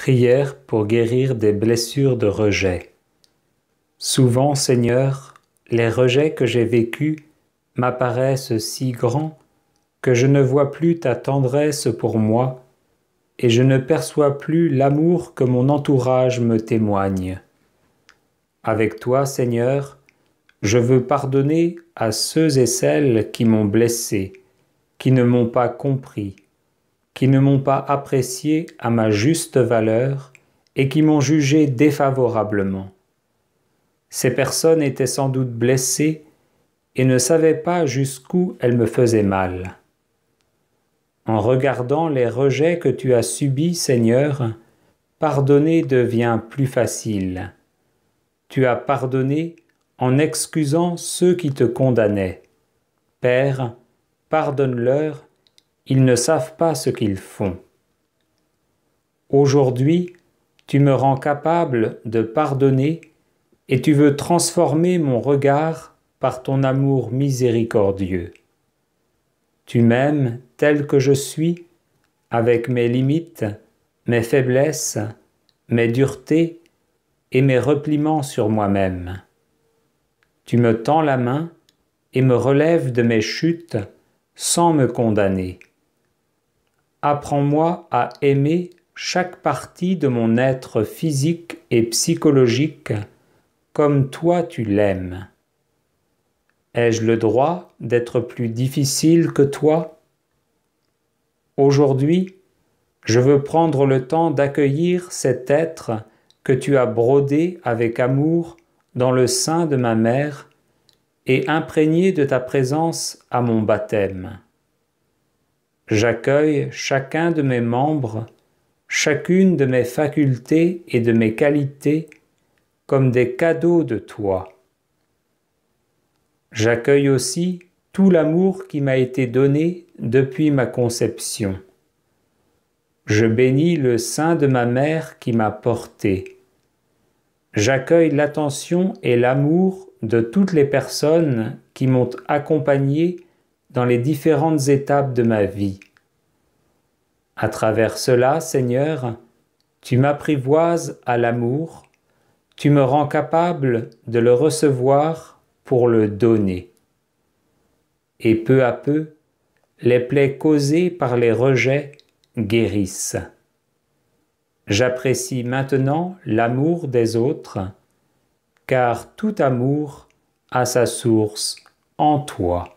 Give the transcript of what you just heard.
Prière pour guérir des blessures de rejet. Souvent, Seigneur, les rejets que j'ai vécus m'apparaissent si grands que je ne vois plus ta tendresse pour moi et je ne perçois plus l'amour que mon entourage me témoigne. Avec toi, Seigneur, je veux pardonner à ceux et celles qui m'ont blessé, qui ne m'ont pas compris, qui ne m'ont pas apprécié à ma juste valeur et qui m'ont jugé défavorablement. Ces personnes étaient sans doute blessées et ne savaient pas jusqu'où elles me faisaient mal. En regardant les rejets que tu as subis, Seigneur, pardonner devient plus facile. Tu as pardonné en excusant ceux qui te condamnaient. Père, pardonne-leur ils ne savent pas ce qu'ils font. Aujourd'hui, tu me rends capable de pardonner et tu veux transformer mon regard par ton amour miséricordieux. Tu m'aimes tel que je suis, avec mes limites, mes faiblesses, mes duretés et mes repliements sur moi-même. Tu me tends la main et me relèves de mes chutes sans me condamner. Apprends-moi à aimer chaque partie de mon être physique et psychologique comme toi tu l'aimes. Ai-je le droit d'être plus difficile que toi Aujourd'hui, je veux prendre le temps d'accueillir cet être que tu as brodé avec amour dans le sein de ma mère et imprégné de ta présence à mon baptême. J'accueille chacun de mes membres, chacune de mes facultés et de mes qualités comme des cadeaux de toi. J'accueille aussi tout l'amour qui m'a été donné depuis ma conception. Je bénis le sein de ma mère qui m'a porté. J'accueille l'attention et l'amour de toutes les personnes qui m'ont accompagné dans les différentes étapes de ma vie. À travers cela, Seigneur, tu m'apprivoises à l'amour, tu me rends capable de le recevoir pour le donner. Et peu à peu, les plaies causées par les rejets guérissent. J'apprécie maintenant l'amour des autres, car tout amour a sa source en toi.